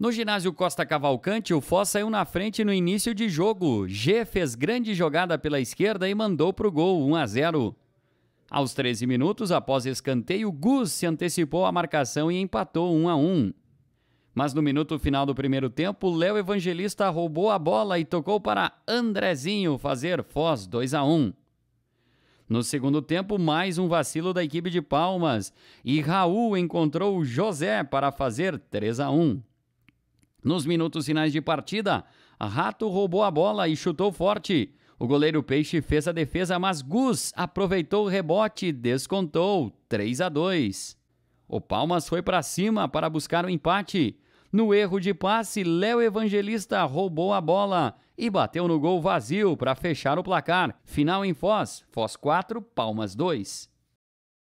No ginásio Costa Cavalcante, o Foz saiu na frente no início de jogo. G fez grande jogada pela esquerda e mandou para o gol, 1 a 0. Aos 13 minutos, após escanteio, Gus se antecipou à marcação e empatou 1 a 1. Mas no minuto final do primeiro tempo, Léo Evangelista roubou a bola e tocou para Andrezinho fazer Foz 2 a 1. No segundo tempo, mais um vacilo da equipe de Palmas e Raul encontrou José para fazer 3 a 1. Nos minutos finais de partida, Rato roubou a bola e chutou forte. O goleiro Peixe fez a defesa, mas Gus aproveitou o rebote e descontou 3 a 2. O Palmas foi para cima para buscar o empate. No erro de passe, Léo Evangelista roubou a bola e bateu no gol vazio para fechar o placar. Final em Foz, Foz 4, Palmas 2.